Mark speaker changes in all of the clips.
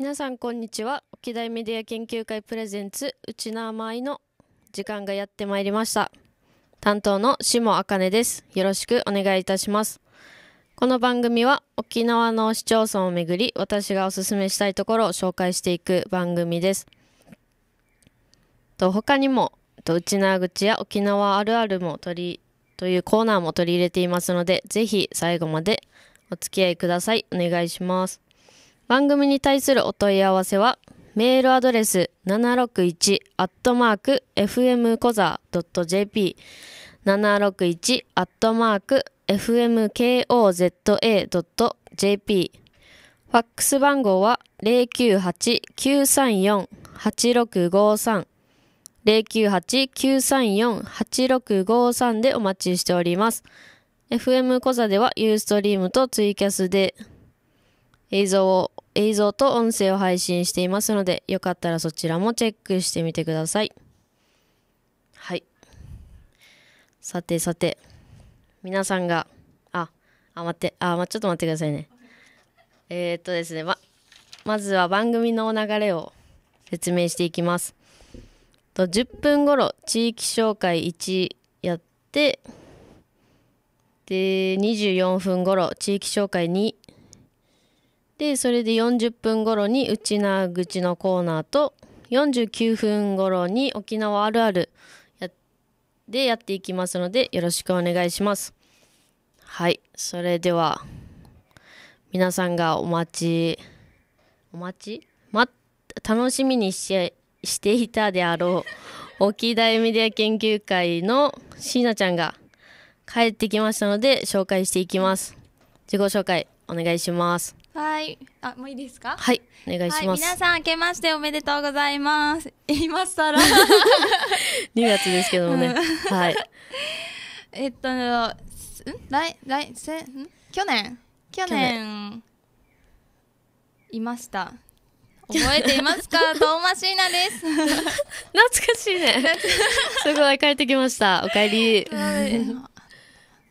Speaker 1: 皆さんこんにちは沖大メディア研究会プレゼンツうち舞いの時間がやってまいりました担当の下茜ですよろしくお願いいたしますこの番組は沖縄の市町村をめぐり私がおすすめしたいところを紹介していく番組ですと他にも内縄口や沖縄あるあるも取りというコーナーも取り入れていますのでぜひ最後までお付き合いくださいお願いします番組に対するお問い合わせは、メールアドレス761アットマーク FM o z a .jp 761アットマーク FMKOZA.jp ファックス番号は098-934-8653 098-934-8653でお待ちしております。FM コザではユーストリームとツイキャスで映像を、映像と音声を配信していますので、よかったらそちらもチェックしてみてください。はい。さてさて、皆さんが、あ、あ、待って、あ、ま、ちょっと待ってくださいね。えー、っとですね、ま、まずは番組の流れを説明していきます。と10分ごろ、地域紹介1やって、で、24分ごろ、地域紹介2でそれで40分頃に内田口のコーナーと49分頃に沖縄あるあるでやっていきますのでよろしくお願いしますはいそれでは皆さんがお待ちお待ち、ま、楽しみにししていたであろう沖大メディア研究会の椎名ちゃんが帰ってきましたので紹介していきます自己紹介お願いします
Speaker 2: はい。あ、もういいですかはい。お願いします。はい、皆さん、明けましておめでとうございます。今 更。2
Speaker 1: 月ですけどもね。うん、はい。
Speaker 2: えっと、ん来、来、せ、ん去年去年、いました。覚えていますか遠間椎名です。
Speaker 1: 懐かしいね。すごい、帰ってきました。お帰り。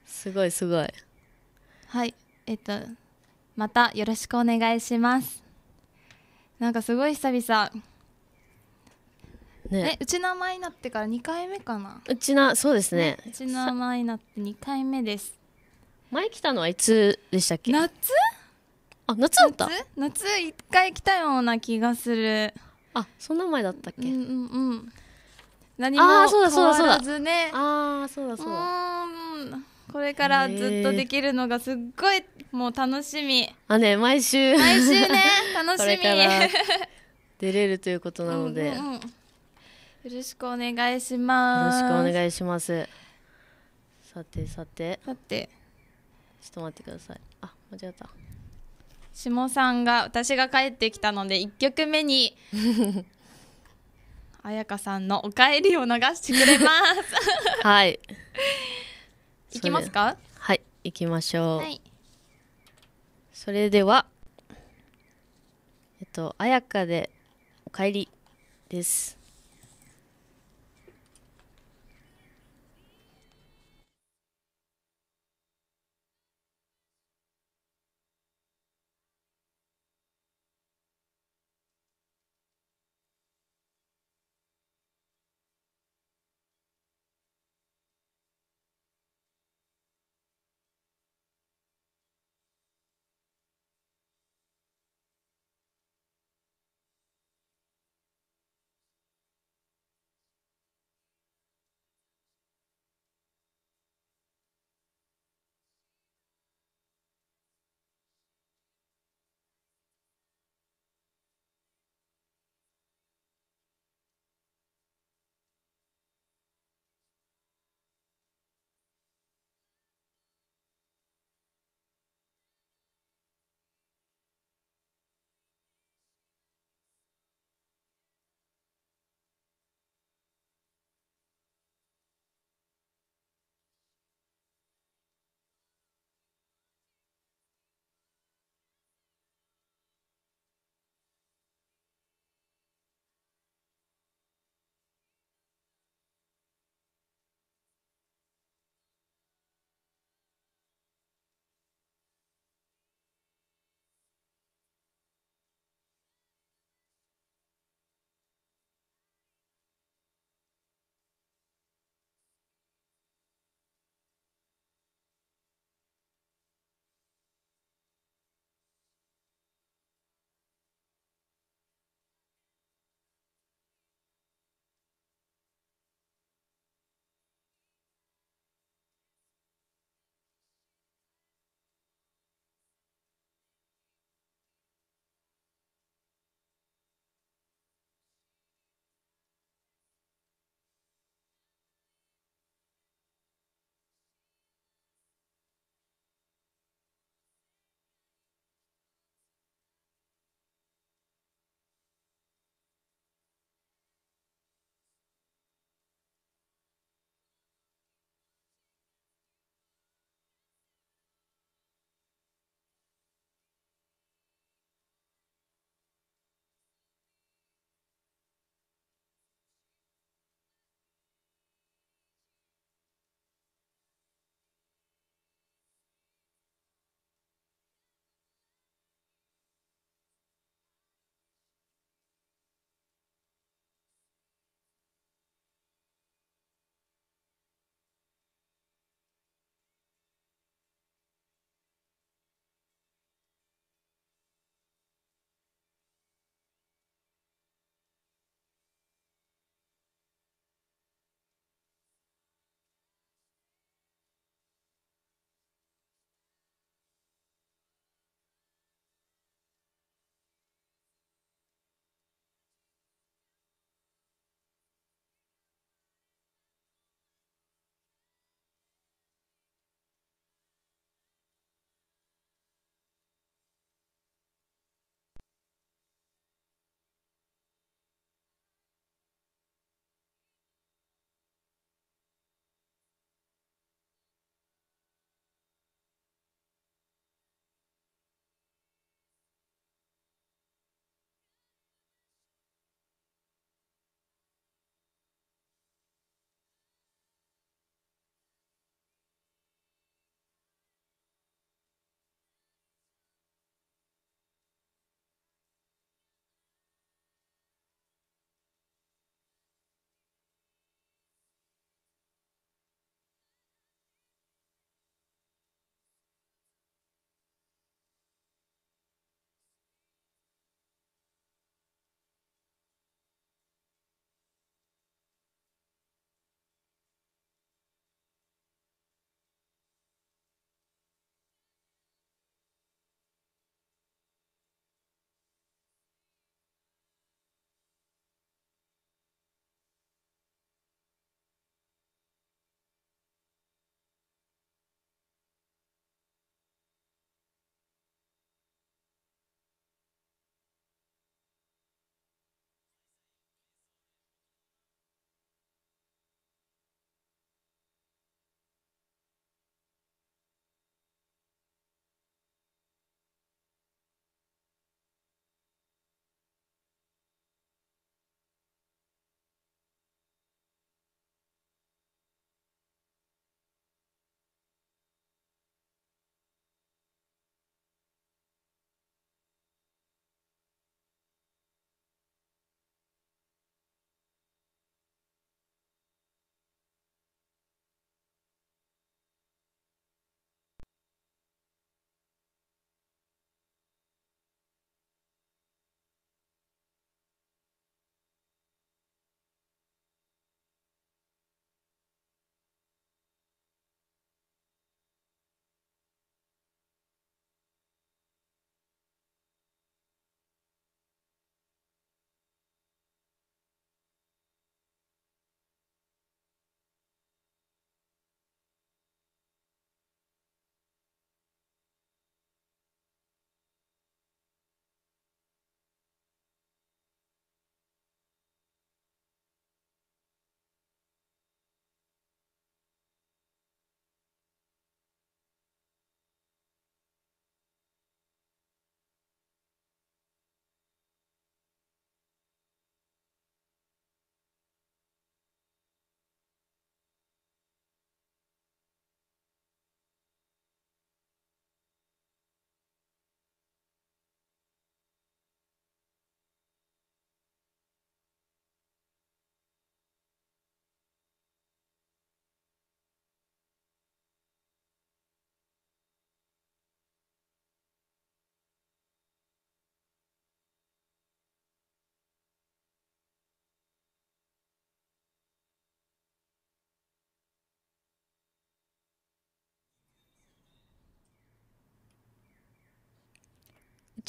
Speaker 2: すごい、すごい。はい。えっと、またよろしくお願いしますなんかすごい久々ねうちの前になってから2回目かなうちなそうですねうちの前になって2回目です前来たのはいつでしたっけ夏あ夏だった夏一回来たような気がするあそんな前だったっけうんうんうん何も変わらずねああそうだそうだこれからずっとできるのがすっごいもう楽しみ
Speaker 1: あね毎週毎週ね
Speaker 2: 楽しみれ
Speaker 1: 出れるということなので、うん
Speaker 2: うん、よろしくお願いしますよろしくお
Speaker 1: 願いします
Speaker 2: さてさてさてちょっと待ってくださいあ間違った下さんが私が帰ってきたので一曲目に 彩香さんの「お帰り」を流してくれますはい 行きますか
Speaker 1: はい行きましょう、はいそれでは、えっと、あやかでお帰りです。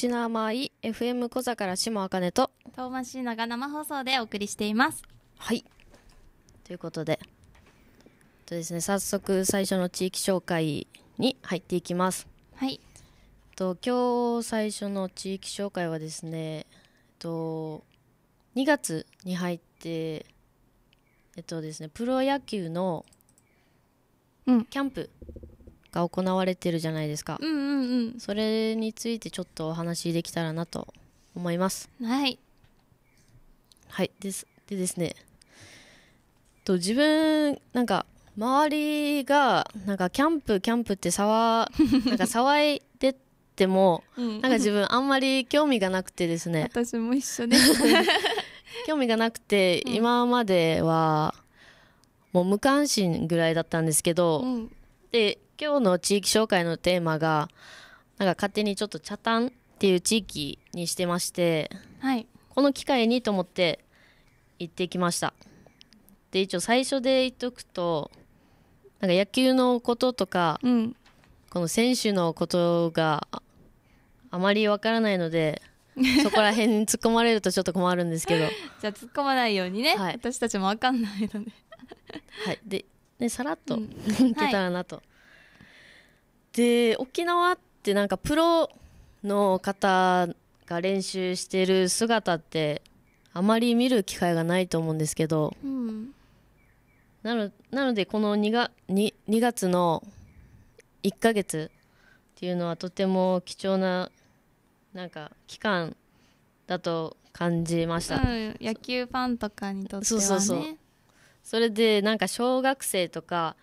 Speaker 2: ちの甘い FM 小座から下茜と遠シー名が生放送でお送りしていますはいということでとですね早速最初の
Speaker 1: 地域紹介に入っていきますはいと今日最初の地域紹介はですねと2月に入ってえっとですねプロ野球のキャンプ、うんが行われてるじゃないですか、うんうんうん、それについてちょっとお話できたらなと思いますはいはいですでですねと自分なんか周りがなんかキャンプキャンプって騒 なんか騒いでても、う
Speaker 3: ん、なんか自分あ
Speaker 1: んまり興味がなくてですね私も一緒です 興味がなくて、うん、今まではもう無関心ぐらいだったんですけど、うん、で今日の地域紹介のテーマがなんか勝手にちょっと茶炭っていう地域にしてまして、はい、この機会にと思って行ってきましたで一応最初で言っとくとなんか野球のこととか、うん、この選手のことがあまりわからないので そこら辺に突っ込まれるとちょっと困るんですけど
Speaker 2: じゃあ突っ込まないようにね、はい、私たちもわかんないのではいで、ね、さらっとい、うん、
Speaker 1: けたらなとで沖縄ってなんかプロの方が練習してる姿ってあまり見る機会がないと思うんですけど、うん、なのなのでこの 2, が 2, 2月の1ヶ月っていうのはとても貴重ななんか期間だと感じました、うん、
Speaker 2: 野球ファンとかにとってはねそうそうそう
Speaker 1: それでなんか小学生とか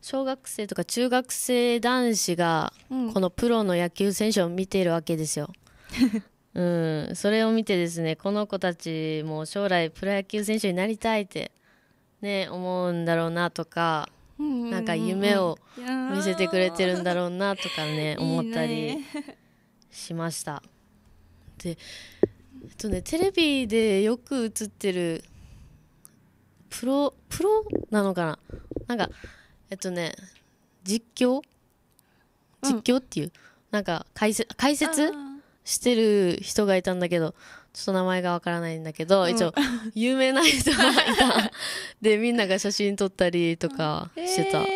Speaker 1: 小学生とか中学生男子がこのプロの野球選手を見ているわけですよ。うん、それを見てですねこの子たちも将来プロ野球選手になりたいって、ね、思うんだろうなとか、なんか夢を見せてくれてるんだろうなとかね 思ったりしました。で、えっとね、テレビでよく映ってるプロプロなのかななんかえっとね実況実況っていう、うん、なんか解説解説してる人がいたんだけどちょっと名前がわからないんだけど、うん、一応有名な人がいたでみんなが写真撮ったりとかしてた、うん、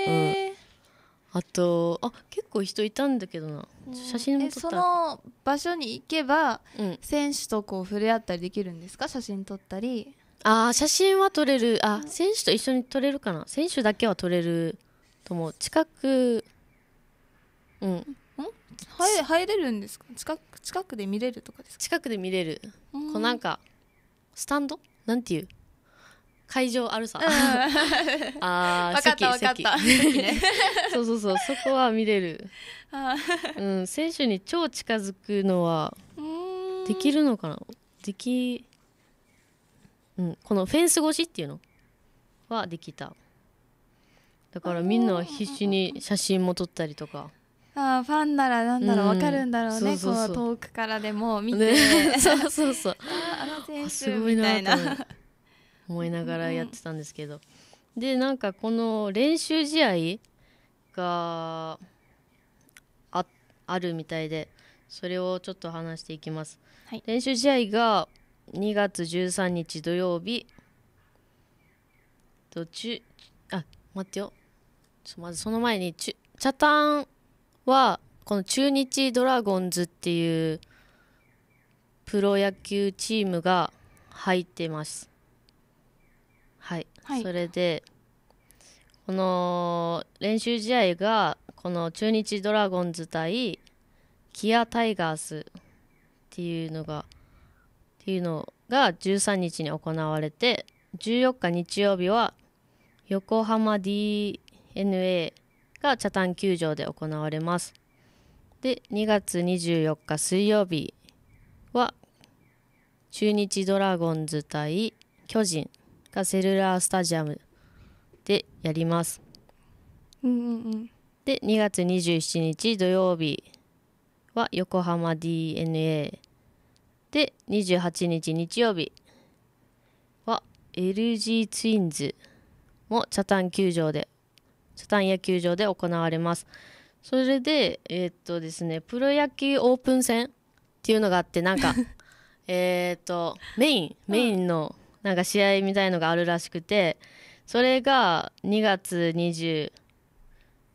Speaker 1: あとあ結構人いたんだけどな、
Speaker 2: うん、写真も撮ったその場所に行けば、選手とこう触れ合ったりできるんですか写真撮ったり
Speaker 1: ああ写真は撮れるあ選手と一緒に撮れるかな選手だけは撮れると思う近くうん
Speaker 2: 入入れるんですか近く近くで見れるとかですか近くで見れる、ん、こうなんかスタンド
Speaker 1: なんていう会場あるさ、うん、
Speaker 2: ああ分 かった分かった席、そ
Speaker 1: うそうそうそこは見れるうん選手に超近づくのはできるのかなできうん、このフェンス越しっていうのはできただからみんなは必死に写真も撮ったりとか
Speaker 2: あファンならなんだろう分かるんだろうね、うん、そうそう遠くからでも見て、ね、そうそうそうあの選手みたいな
Speaker 1: 思いながらやってたんですけど、うん、でなんかこの練習試合がああるみたいでそれをちょっと話していきます、はい、練習試合が2月13日土曜日とちあ待ってよまずその前にちゅチャタンはこの中日ドラゴンズっていうプロ野球チームが入ってますはい、はい、それでこの練習試合がこの中日ドラゴンズ対キアタイガースっていうのがっていうのが13日に行われて14日日曜日は横浜 d n a が北谷球場で行われますで2月24日水曜日は中日ドラゴンズ対巨人がセルラースタジアムでやります、
Speaker 3: うんうんうん、
Speaker 1: で2月27日土曜日は横浜 d n a で28日日曜日は LG ツインズもチャ球場でチャ野球場で行われますそれでえー、っとですねプロ野球オープン戦っていうのがあってなんか えっとメインメインのなんか試合みたいのがあるらしくてそれが2月20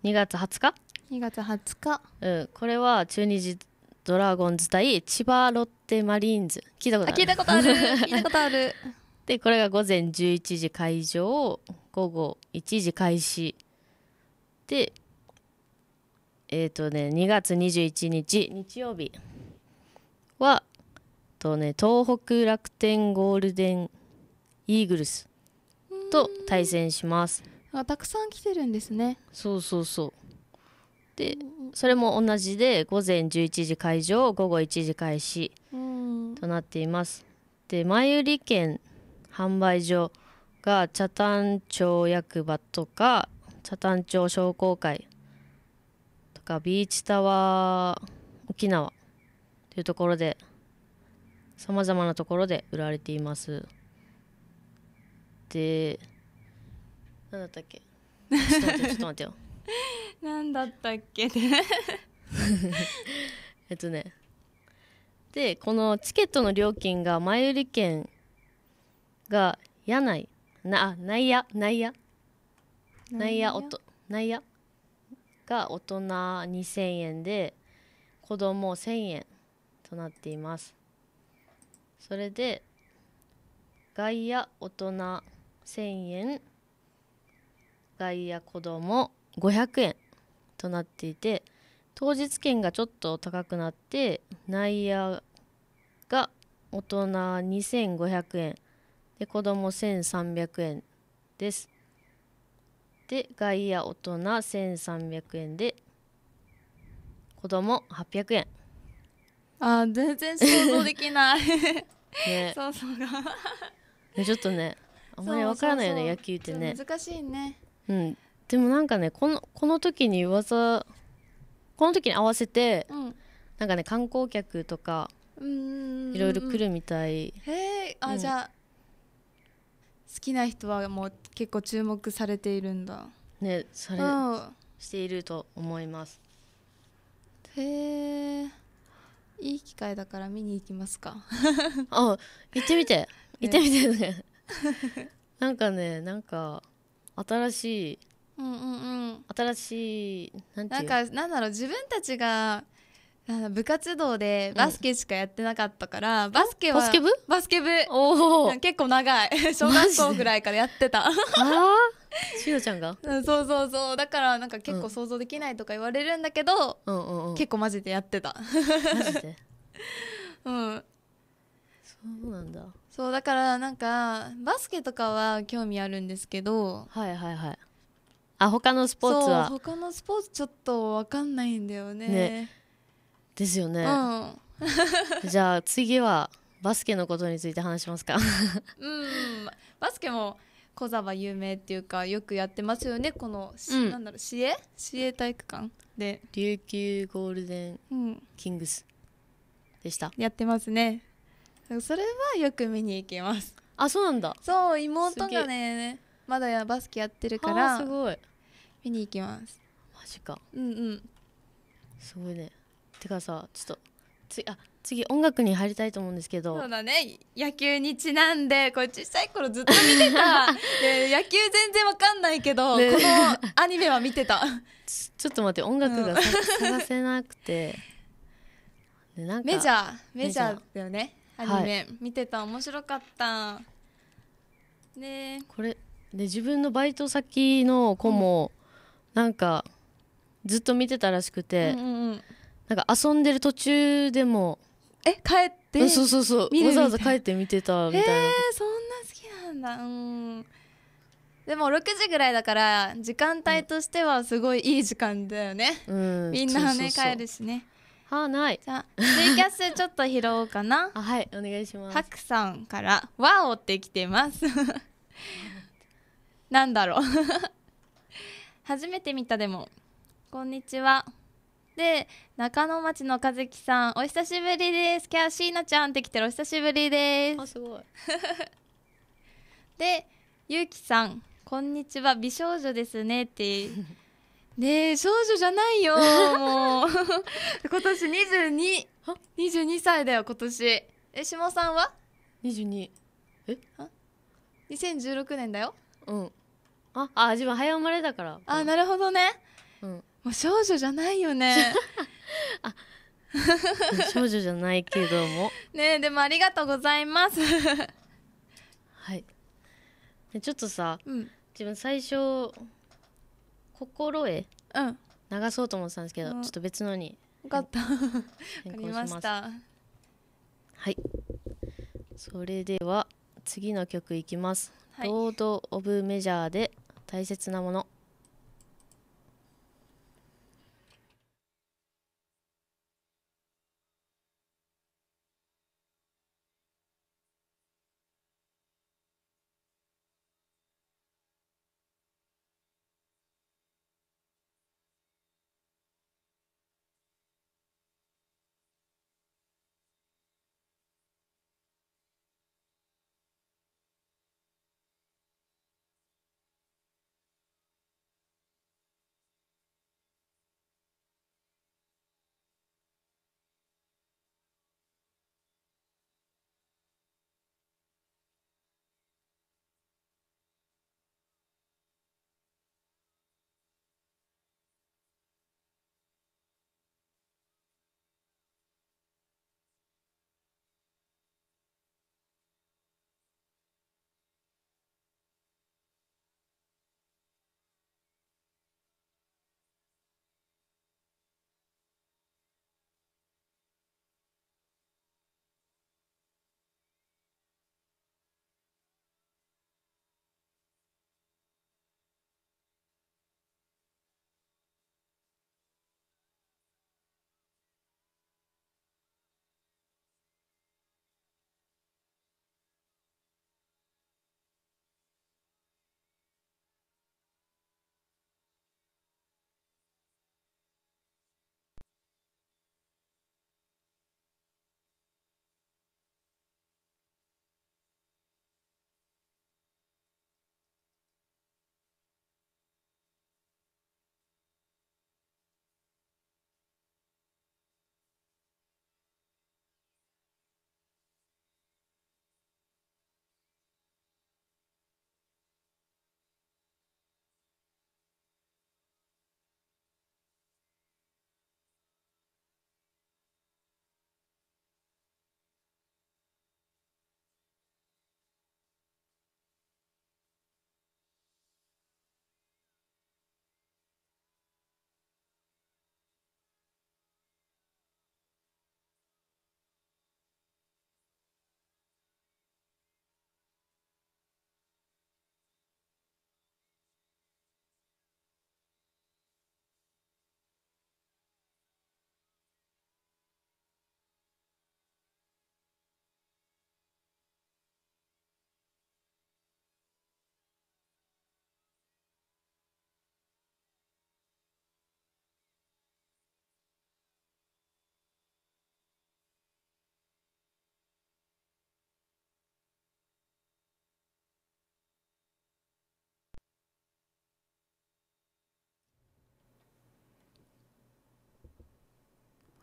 Speaker 1: 2月20日
Speaker 2: 2月20日、
Speaker 1: うん、これは中日ドラゴンズ対千葉ロッテマリーンズ聞いたことある聞いたことある
Speaker 2: 聞いたことある
Speaker 1: でこれが午前11時会場午後1時開始でえっ、ー、とね2月21日日曜日はとね東北楽天ゴールデンイーグルスと対戦します
Speaker 2: あたくさん来てるんですね
Speaker 1: そうそうそうでそれも同じで午前11時開場午後1時開始となっています。で前売り券販売所が北谷町役場とか北谷町商工会とかビーチタワー沖縄というところでさまざまなところで売られています。で
Speaker 2: 何だったっけちょっと待ってよ。何だったっけね
Speaker 1: えっとねでこのチケットの料金が前売り券が屋内なあ内野内野
Speaker 3: 内野おと
Speaker 1: 内野が大人2000円で子供1000円となっていますそれで外野大人1000円外野子供500円となっていて当日券がちょっと高くなって内野が大人2500円で子供1300円ですで外野大人1300円で子供800円あー全然想像でき
Speaker 2: ない ねそうそうが
Speaker 1: ちょっとねあんまりわからないよね野球ってね難しいねうんでもなんかねこのこの時に噂この時に合わせて、うん、なんかね観光客とか
Speaker 2: いろいろ来るみたいへえあ、うん、じゃあ好きな人はもう結構注目されているんだ
Speaker 1: ねそれ、していると思います
Speaker 2: へえいい機会だから見に行きますか
Speaker 1: あ行ってみて 行ってみてねなんかねなんか新しい
Speaker 3: うんうんう
Speaker 2: ん新しいなんなんかなんだろう自分たちがあ部活動でバスケしかやってなかったから、うん、バスケはバスケ部バスケ部結構長い 小学校ぐらいからやってたああしおちゃんが、うん、そうそうそうだからなんか結構想像できないとか言われるんだけど、うんうんうんうん、結構マジでやってたマジで うんそうなんだそうだからなんかバスケとかは興味あるんですけどはいはいはい
Speaker 1: あ他のスポーツは他
Speaker 2: のスポーツちょっと分かんないんだよね、ね、ですよね、うん、
Speaker 1: じゃあ次はバスケのことについて話しますか う
Speaker 2: んバスケも小沢有名っていうかよくやってますよねこの、うん、なんだろう市営市営体育館で琉球ゴールデンキングスでした、うん、やってますねそれはよく見に行きますあそうなんだそう妹がねまだやバスケやってるからすごい見に行きますマジかうんうん
Speaker 1: すごいねてかさちょっと
Speaker 2: つあ次音
Speaker 1: 楽に入りたいと思うんですけどそう
Speaker 2: だね野球にちなんでこれ小さい頃ずっと見てた で野球全然わかんないけど、ね、このアニメは見てたち
Speaker 1: ょっと待って音楽が、うん、探せなくてなんかメジャー
Speaker 2: メジャーだよねアニメ、はい、見てた面白かったね
Speaker 1: これで自分のバイト先の子も、なんかずっと見てたらしくて、うんうんうん、なんか遊んでる途中でもえ帰ってそうそうそうわざわざ帰って見てたみたいなえー、
Speaker 2: そんな好きなんだうんでも6時ぐらいだから時間帯としてはすごいいい時間だよね、うん、みんなね帰るしねはないじゃあツイキャスちょっと拾おうかな はいお願いしますハクさんから「ワオ!」って来てますなんだろう 初めて見たでもこんにちはで中野町の和樹さんお久しぶりですキャシーナちゃんって来てるお久しぶりですあすごい でゆうきさんこんにちは美少女ですねって ねえ少女じゃないよもう今年22 22歳だよ今年え下さんは22え2016年だようんああ自分早生まれだからあなるほどね、うん、もう少女じゃないよね あ
Speaker 1: 少女じゃないけども
Speaker 2: ねでもありがとうございますは
Speaker 1: いちょっとさ、う
Speaker 2: ん、自分最初心へ
Speaker 1: 流そうと思ってたんですけど、うん、ちょっと別のに
Speaker 2: よかった変更しました
Speaker 1: はいそれでは次の曲いきますロード・オブ・メジャーで大切なもの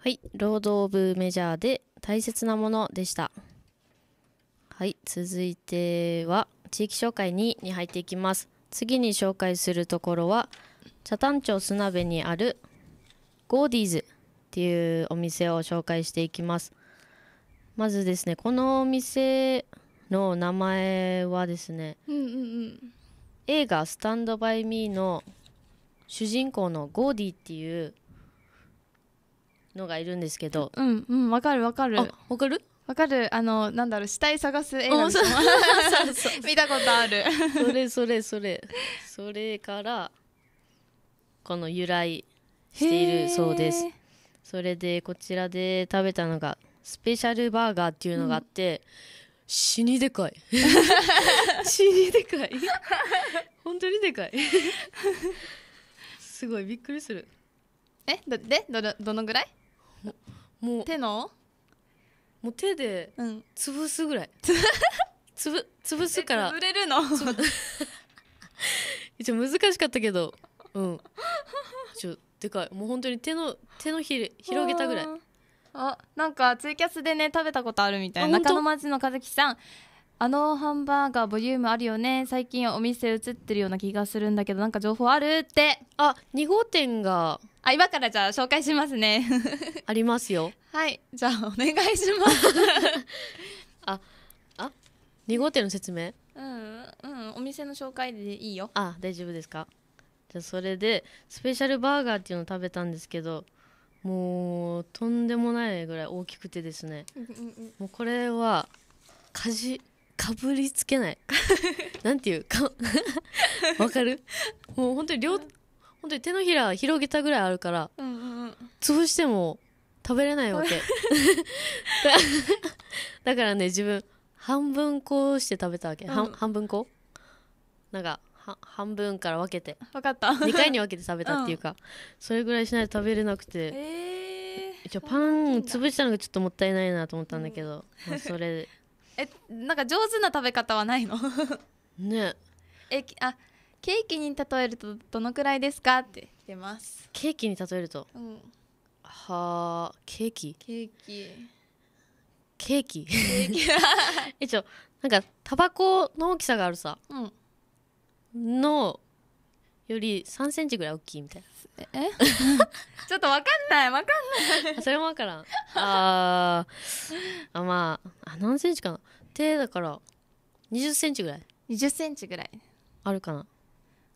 Speaker 1: はい。ロード・オブ・メジャーで大切なものでした。はい。続いては、地域紹介2に入っていきます。次に紹介するところは、北谷町砂部にあるゴーディーズっていうお店を紹介していきます。まずですね、このお店の名前はですね、
Speaker 3: うんうんうん、
Speaker 1: 映画「スタンド・バイ・ミー」の主人公のゴーディっていうのがいるんですけど
Speaker 2: うんうんわかるわかるわかるわかるあのなんだろう死体探す映画
Speaker 1: 見たことある
Speaker 2: それそれそれ
Speaker 1: それからこの由来しているそうですそれでこちらで食べたのがスペシャルバーガーっていうのがあって、うん、死にでかい 死にでかい
Speaker 2: 本当にでかい すごいびっくりするえどでどのぐらいもう手のもう手で潰すぐらい 潰すから潰れるの
Speaker 1: 一応難しかったけどうんちょでかい
Speaker 2: もう本当に手の手のひれ広げたぐらいあなんかツイキャスでね食べたことあるみたいな中野町の和樹さんあのハンバーガーボリュームあるよね最近お店映ってるような気がするんだけどなんか情報あるってあ2号店があ、今からじゃあ紹介しますね。
Speaker 1: ありますよ。
Speaker 2: はい。じゃあお願いします。
Speaker 1: あ、あ、2号店の説明
Speaker 2: うん、うん、お店
Speaker 1: の紹介でいいよ。あ、大丈夫ですか。じゃあそれで、スペシャルバーガーっていうのを食べたんですけど、もうとんでもないぐらい大きくてですね。もうこれは、かじ、かぶりつけない なんていうかわかるもう本当に両本当に手のひら広げたぐらいあるから、うんうん、潰しても食べれないわけだからね自分半分こうして食べたわけ、うん、半分こうなんか半分から分けて分かった2回に分けて食べたっていうか、うん、それぐらいしないと食べれなくて、
Speaker 2: え
Speaker 1: ー、パン潰したのがちょっともったいないなと思ったんだけど、うん、まあ、それ
Speaker 2: えなんか上手な食べ方はないの ねえあケーキに例えるとどのくらいですかって来てますケーキに例えると、うん、
Speaker 1: はあケーキ
Speaker 2: ケーキ
Speaker 1: ケーキ一応 なんかタバコの大きさがあるさ、
Speaker 3: う
Speaker 1: ん、のより3センチぐらい大きいみたいなえ
Speaker 2: ちょっとわかんないわかんないそれもわからん
Speaker 1: ああまああ何センチかな手だから20センチぐらい
Speaker 2: 20センチぐらい
Speaker 1: あるかな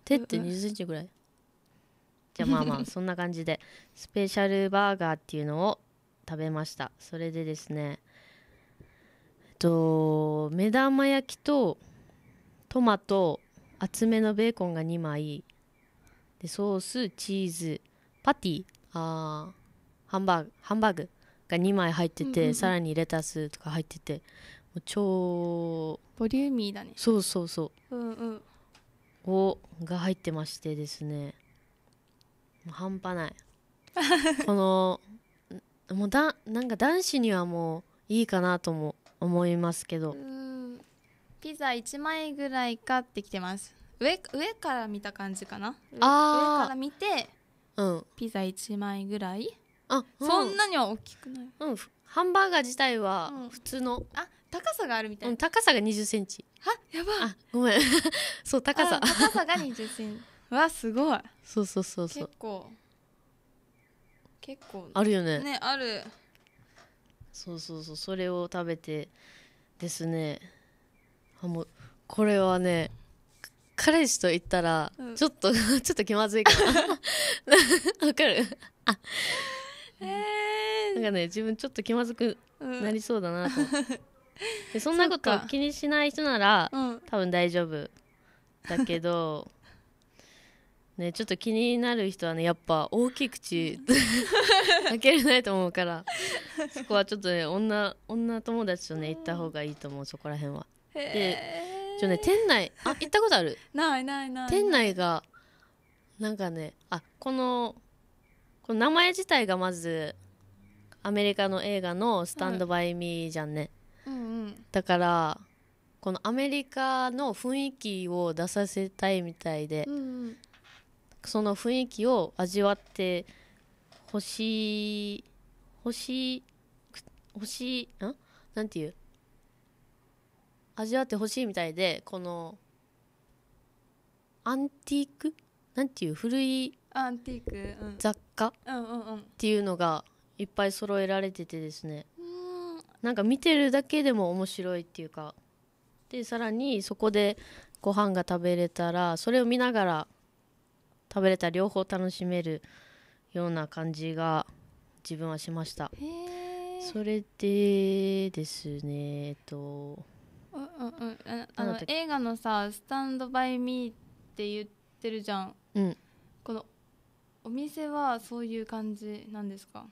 Speaker 1: 手って2センチぐらいじゃあまあまあそんな感じでスペシャルバーガーっていうのを食べましたそれでですねえっと目玉焼きとトマト厚めのベーコンが2枚でソースチーズパティあハンバーグハンバーグが2枚入ってて、うんうん、さらにレタスとか入っててもう超
Speaker 2: ボリューミーだね
Speaker 1: そうそうそう、うんうん、おが入ってましてですね半端ない このもうだなんか男子にはもういいかなとも思いますけど
Speaker 2: ピザ1枚ぐらい買ってきてます上上から見た感じかなあ上から見て、うん、ピザ1枚ぐらいあ、うん、そんなには大きくない、うん、ハンバーガー自体は普通の、うん、あ高さがあるみたいな、うん、
Speaker 1: 高さが2 0ンチあやばあごめん そう高さ高さが2 0ンチ わすごいそうそうそうそう
Speaker 2: 結構結構あるよねねある
Speaker 1: そうそうそうそれを食べてですねあもうこれはね彼氏と言ったら、ちょっと ちょっと気まずいかなわかるあえー、なんかね自分ちょっと気まずくなりそうだなと、うん、でそんなこと気にしない人なら、うん、多分大丈夫だけどねちょっと気になる人はねやっぱ大きい口 開けれないと思うからそこはちょっとね女女友達とね行った方がいいと思うそこら辺は。
Speaker 3: で
Speaker 1: ちょね店内あ行ったことある
Speaker 2: ないないない店
Speaker 1: 内がなんかねあこのこの名前自体がまずアメリカの映画の「スタンド・バイ・ミー」じゃんね、うんうん、だからこのアメリカの雰囲気を出させたいみたいで、うんうん、その雰囲気を味わってほしいほしいほしいんなんていう味わってほしいみたいでこのアンティークなんていう古い
Speaker 2: アンティーク、うん、雑
Speaker 1: 貨、うんうんうん、っていうのがいっぱい揃えられててですね、なんか見てるだけでも面白いっていうかでさらにそこでご飯が食べれたらそれを見ながら食べれた両方楽しめるような感じが自分はしましたそれでですねえっと
Speaker 2: あの映画のさ「スタンド・バイ・ミー」って言ってるじゃん、うん、このお店はそういう感じなんですか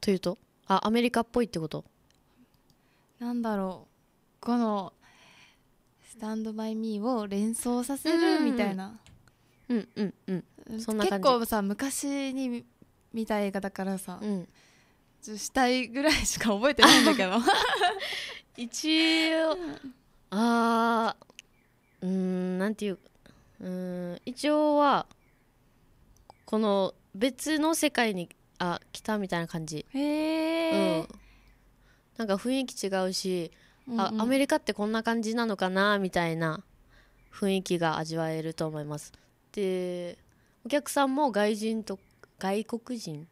Speaker 1: というとあアメリカっぽいってこと
Speaker 2: なんだろうこの「スタンド・バイ・ミー」を連想させるみたいなうんうんうんそんな結構さ昔に見た映画だからさ、うん、したいぐらいしか覚えてないんだけど 一応あ
Speaker 1: ーうんなんていううん一応はこの別の世界にあ来たみたいな感じへえ、うん、なんか雰囲気違うし、うんうん、あアメリカってこんな感じなのかなみたいな雰囲気が味わえると思いますでお客さんも外人と外国人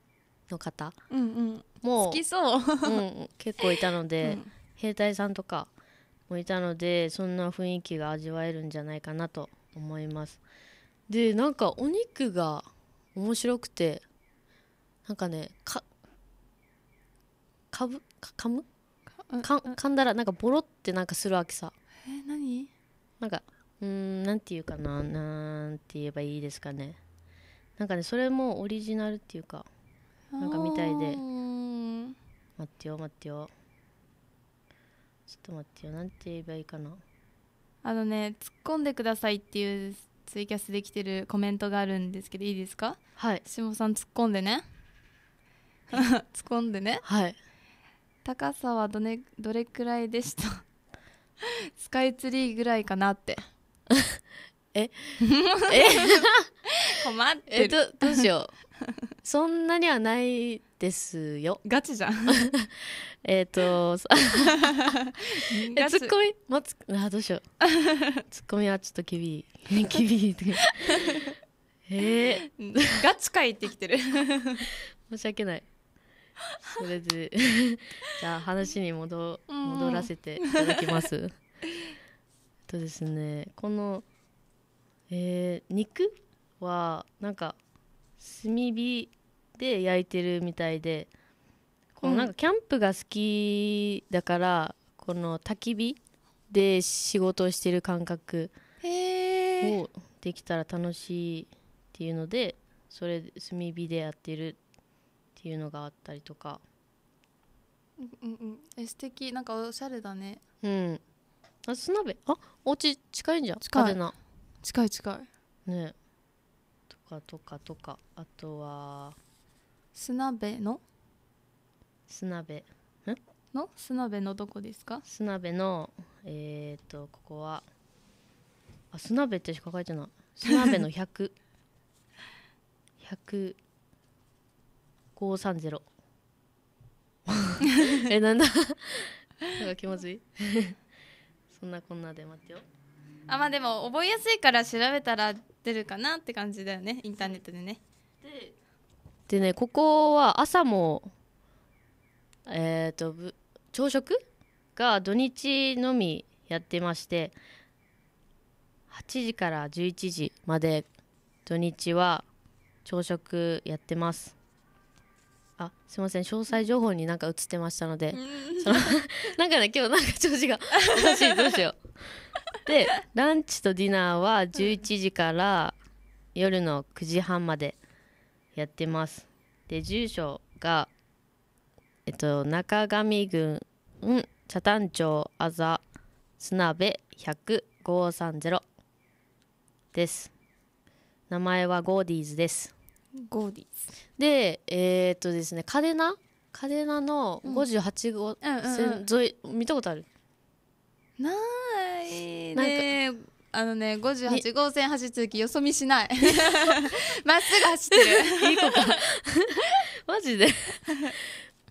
Speaker 1: の方、
Speaker 3: うんうん、もう好きそう、うん、結構いた
Speaker 1: ので、うん、兵隊さんとかもいたのでそんな雰囲気が味わえるんじゃないかなと思いますでなんかお肉が面白くてなんかねかかぶかかむかんだらなんかボロってなんかするわけさえ何なんかうんなんていうかななんて言えばいいですかねなんかねそれもオリジナルっていうかなんかみたいで待ってよ待ってよちょっと待ってよなんて言えばいいかな
Speaker 2: あのね突っ込んでくださいっていうツイキャスできてるコメントがあるんですけどいいですかはい下さん突っ込んでね 突っ込んでねはい高さはど,、ね、どれくらいでした スカイツリーぐらいかなって ええ困ってえるどどうしよう
Speaker 1: そんなにはないですよガチじゃんえっとそえガツチッコミあどうしようツッコミはちょっと厳しい厳しいえ
Speaker 2: ー、ガチかいって
Speaker 1: きてる申し訳ないそれで じゃあ話に戻戻らせていただきます。とですねこの、えー、肉はなんか炭火で焼いてるみたいでこのなんかキャンプが好きだから、この焚き火で仕事をしてる感覚をできたら楽しいっていうのでそれ炭火でやってるていうのがあったりとか
Speaker 2: うんうんえ素敵なんかおしゃれだねうんあ砂部あお家近いんじゃん近い近い近
Speaker 1: いねとかとかとかあとは
Speaker 2: 砂部の砂部んの
Speaker 1: 砂部のどこですか砂部のえっ、とここはあ砂部ってしか書いてない砂部の100 100 三ゼロ。えなんだなんか気持ちいい そんなこんなで待ってよ
Speaker 2: あまあでも覚えやすいから調べたら出るかなって感じだよねインターネットでねで
Speaker 1: でねここは朝もえっ、ー、と朝食が土日のみやってまして8時から11時まで土日は朝食やってますあすいません詳細情報になんか映ってましたのでその なんかね今日なんか調子がおかしいどうしようでランチとディナーは11時から夜の9時半までやってますで住所がえっと中上郡北谷町あざ砂部100530です名前はゴーディーズですゴーディーズでえー、っとですねカデナカデナの58号線沿い、見たことある
Speaker 2: ないねなあのね58号線走ってるよそ見しない まっすぐ走ってるいい子か マジで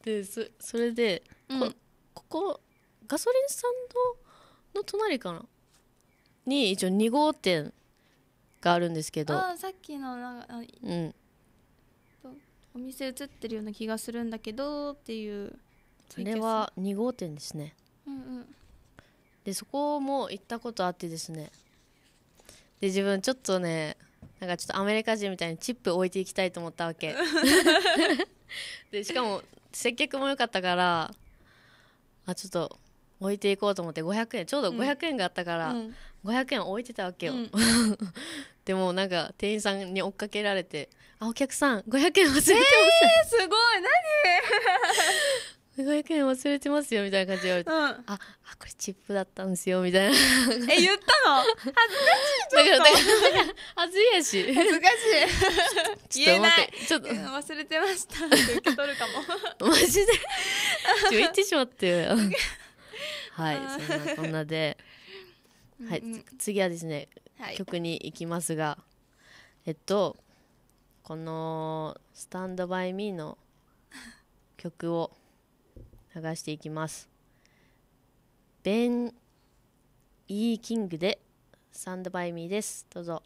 Speaker 2: でそそれで、うん、
Speaker 1: ここガソリンスタンドの隣かなに一応2号店があるんですけどあ
Speaker 2: さっきのなんか、うん、お店映ってるような気がするんだけどっていうそれは
Speaker 1: 2号店ですねうんうんでそこも行ったことあってですねで自分ちょっとねなんかちょっとアメリカ人みたいにチップ置いていきたいと思ったわけ でしかも接客も良かったからあちょっと置いていこうと思って500円ちょうど500円があったから、うん、500円置いてたわけよ、うん、でもなんか店員さんに追っかけられてあお客さん500円忘れてます、えー、すごい何500円忘れてますよみたいな感じで言われて、うん、あこれチップだったんですよみたいなえ言っ
Speaker 2: たの恥ずか
Speaker 1: しい恥ずかしい。恥ずかし恥ずかしい 言えないちょっ
Speaker 2: と忘れてましたって受け取るかも マジでちょ言ってし
Speaker 1: まってはいそんなこんなではい、次はですね、はい、曲に行きますがえっとこの「スタンドバイミーの曲を流していきますベン・イー・キングで「スタンドバイミーですどうぞ。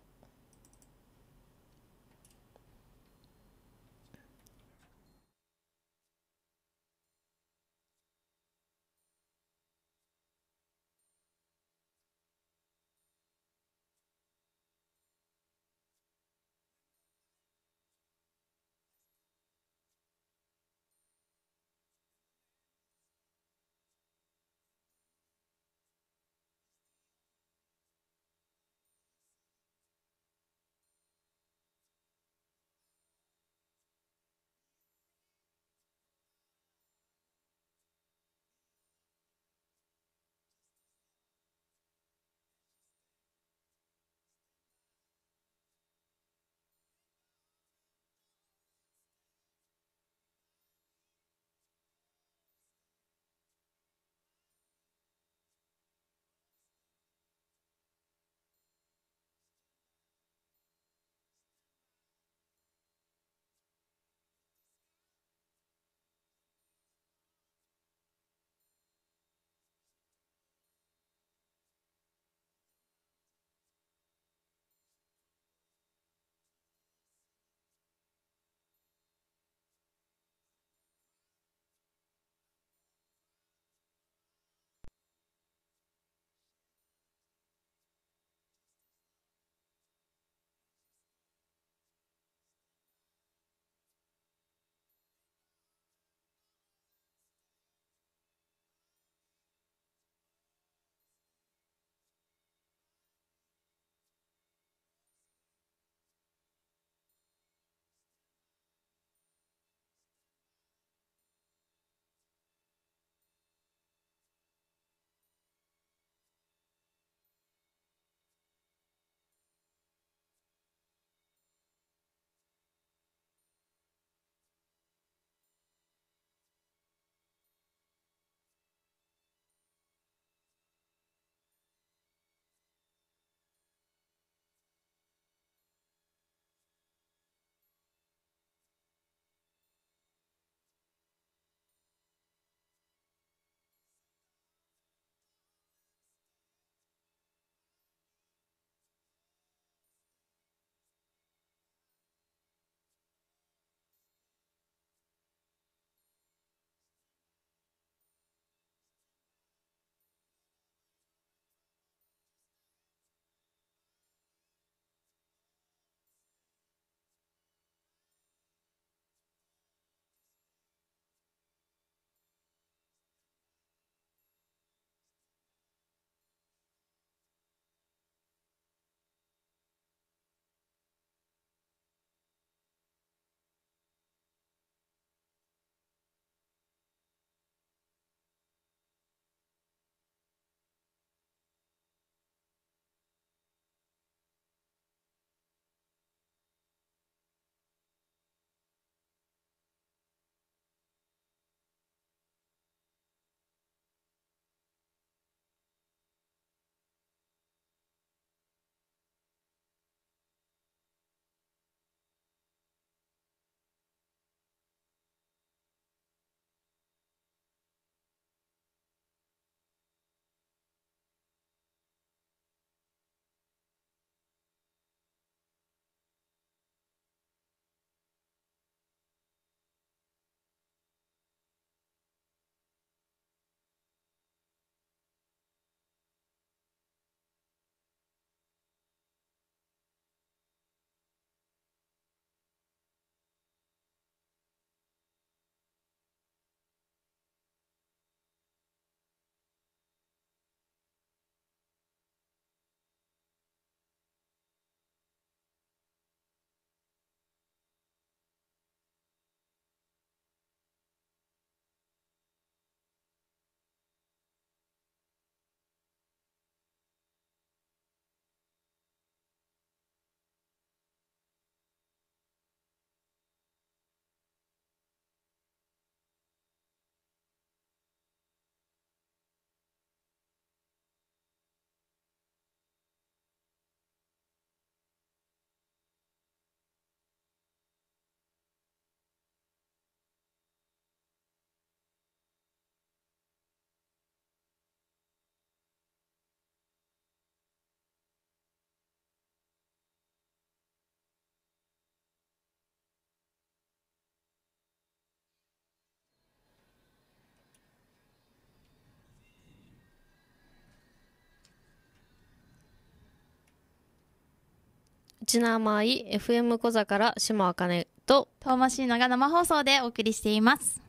Speaker 2: ちなまい FM 小座から島あかねと遠間椎名が生放送でお送りしています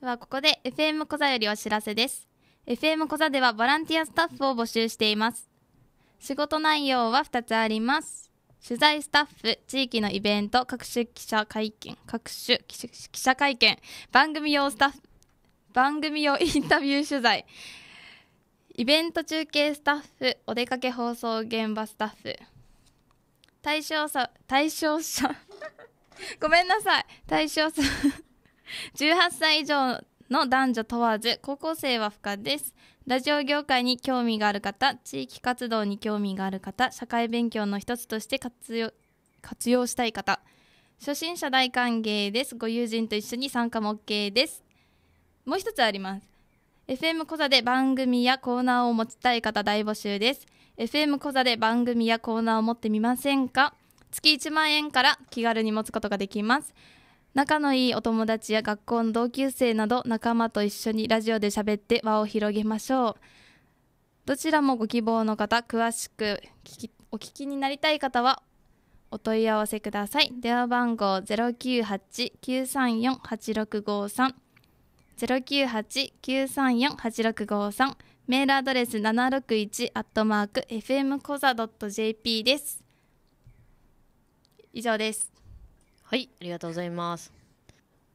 Speaker 2: ではここで FM 小座よりお知らせです FM 小座ではボランティアスタッフを募集しています仕事内容は2つあります取材スタッフ地域のイベント各種記者会見各種記者会見番組用スタッフ番組用インタビュー取材イベント中継スタッフお出かけ放送現場スタッフ対象者対象者ごめんなさい対象者18歳以上の男女問わず高校生は不可ですラジオ業界に興味がある方地域活動に興味がある方社会勉強の一つとして活用活用したい方初心者大歓迎ですご友人と一緒に参加も OK ですもう一つあります FM 小座で番組やコーナーを持ちたい方大募集です FM 小座で番組やコーナーを持ってみませんか月1万円から気軽に持つことができます仲のいいお友達や学校の同級生など仲間と一緒にラジオで喋って輪を広げましょうどちらもご希望の方詳しくお聞きになりたい方はお問い合わせください電話番号0989348653ゼロ九八九三四八六五三。メールアドレス七六一アットマーク FM コザドット .jp です。以上です。はい、あ
Speaker 1: りがとうございます。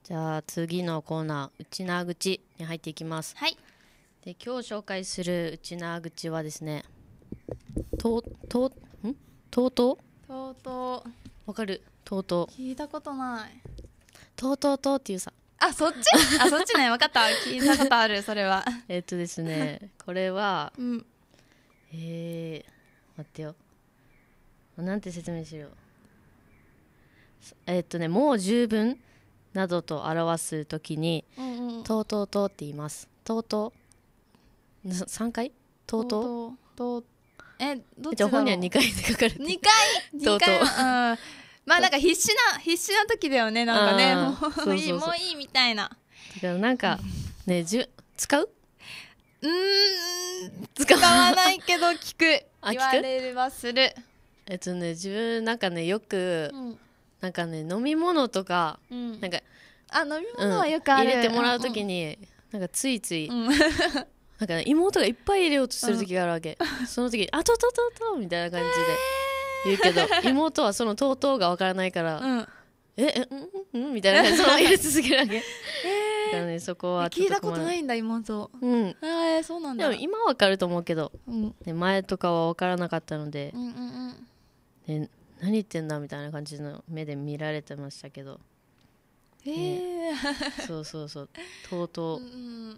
Speaker 1: じゃあ次のコーナー、うちな口に入っていきます。はい。で今日紹介するうちな口はですね、とうとうんとうとう
Speaker 2: とうとう
Speaker 1: わかるとうと
Speaker 2: う聞いたことない
Speaker 1: とうとうとうっていうさ
Speaker 2: あそっちあそっちね分かった聞いたことあるそれは
Speaker 1: えっとですねこれは、うん、えー、待ってよなんて説明しようえっとねもう十分などと表すときに、うんうん、とうとうとうって言いますとうとう3回とうと
Speaker 2: うとうえどっちだろう本には2
Speaker 1: 回って書かれて
Speaker 2: 2回とうとうまあなんか必死な必死な時だよねなんかねもういいそうそうそうもういいみたいなだか
Speaker 1: らなんかねじゅ使う
Speaker 2: うん使わないけど 聞くあ聞く言われれする、
Speaker 1: えっとね自分なんかねよくうんなんかね飲み物とか
Speaker 2: うんなんか、あ飲み物はよくあ入る、れてもらうとき
Speaker 1: に、なんかついつい、うん、なんかね妹がいっぱい入れようとする時があるわけ、その時に「あとととと」みたいな感じで、言うけど妹はその「とうとう」が分からないから「う
Speaker 2: ん、えうんうん」みたいな感じでそい続けるわけ。
Speaker 1: えー、ねそこは聞いたことな
Speaker 2: いんだ妹うんえそうなんだでも
Speaker 1: 今は分かると思うけど、うん、ね、前とかは分からなかったので、うんうん
Speaker 2: う
Speaker 1: ん、ね、何言ってんだみたいな感じの目で見られてましたけどへえーね、そうそうそうとうとう、う
Speaker 2: ん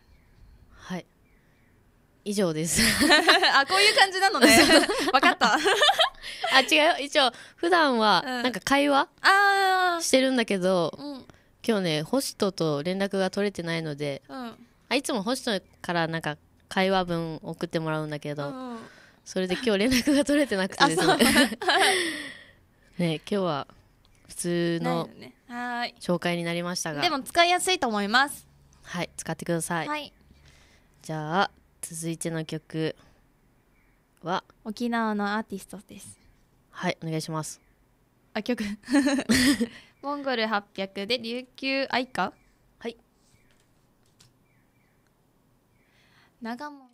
Speaker 2: 以上です あこういう感じなのね分かった
Speaker 1: あ違う一応普段はなんか会話、うん、してるんだけど、うん、今日ねホストと連絡が取れてないので、うん、あいつもホストからなんか会話文送ってもらうんだけど、うん、それで今日連絡が取れてなくてですね ね今日は普通の紹介になりましたが、ね、でも
Speaker 2: 使いやすいと思います
Speaker 1: はい使ってください、はい、じゃあ続いての曲
Speaker 2: は沖縄のアーティストです
Speaker 1: はいお願いします
Speaker 2: あ曲 モンゴル800で琉球愛歌はい長門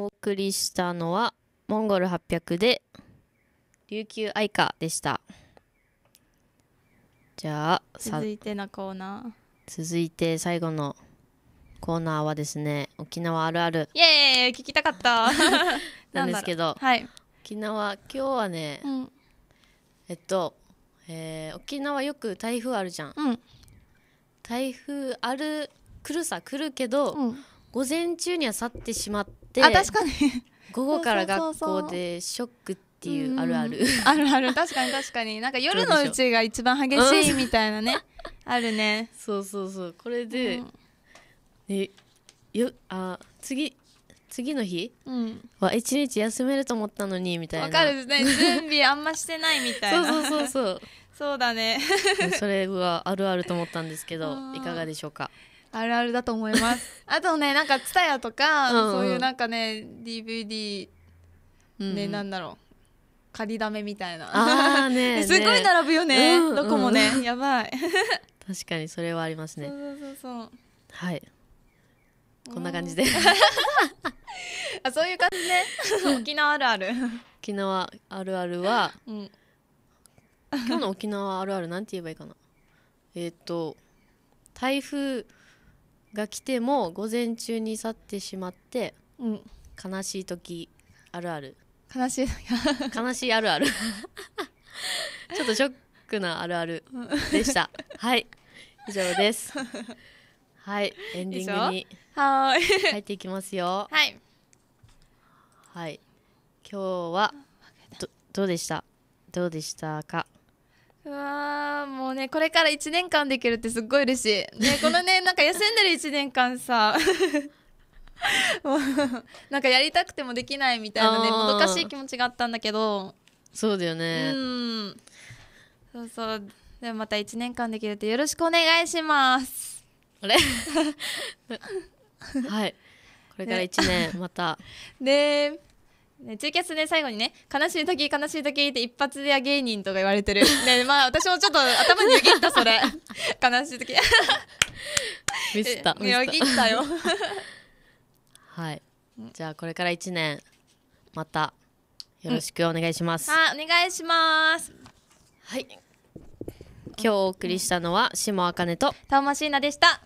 Speaker 1: お送りしたのは、モンゴル800で、琉球愛花」でした。じゃあ、続い
Speaker 2: てのコーナ
Speaker 1: ー。続いて最後のコーナーはですね、沖縄あるある。
Speaker 2: イエーイ聞きたかった
Speaker 1: なんですけど、はい、沖縄、今日はね、うん、えっと、えー、沖縄よく台風あるじゃん。うん、台風ある、来るさ、来るけど、うん午前中には去ってしまってあ確かに午後から学校でショックっていうあるある、
Speaker 2: あるある確かに確かになんか夜のうちが一番激しいみたいなね、あるねそうそうそうこ
Speaker 1: れで、うん、よあ次次の日、うん、は一日休めると思ったのにみたいなわかる
Speaker 2: ね準備あんましてないみたいなそうそうそうそう そうだねそ
Speaker 1: れはあるあると思ったんですけどいかがでしょうか
Speaker 2: あるあるだと思います あとねなんか TSUTAYA とか、そういうなんかね DVD ね、なんだろう仮だめみたいなあね すごい並ぶよね、どこもね、やばい
Speaker 1: 確かにそれはありますねそ
Speaker 2: うそうそうはいこんな感じであそうい
Speaker 1: う感じね沖縄あるある沖縄あるあるは、今日の沖縄あるあるなんて言えばいいかなえっ、と台風が来ても午前中に去ってしまって、うん悲しい時あるある悲しい 悲しいあるある ちょっとショックなあるあるでしたはい以上ですはいエンディングにはい入っていきますよはいはい今日はどどうでしたどうでしたか
Speaker 2: うわもうねこれから1年間できるってすっごい嬉しい、ね、このねなんか休んでる1年間さ なんかやりたくてもできないみたいなねもどかしい気持ちがあったんだけど
Speaker 1: そうだよねう
Speaker 2: んそうそうでもまた1年間できるってよろしくお願いしますあれ
Speaker 1: はいこれから1年また
Speaker 2: でね、ツイキャスね最後にね「悲しい時悲しい時」って一発屋芸人とか言われてるねまあ私もちょっと頭によぎったそれ 悲しい時
Speaker 1: ミスった よぎったよはいじゃあこれから1年またよろしくお願いします、うん、
Speaker 2: あお願いしますはい今
Speaker 1: 日お送りしたのは下茜と
Speaker 2: 遠間椎名でした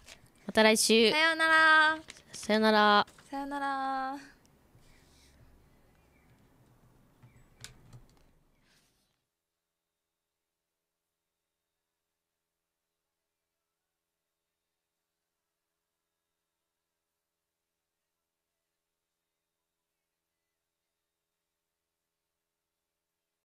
Speaker 1: また来週さ
Speaker 2: ようなら
Speaker 1: さようなら
Speaker 2: さようなら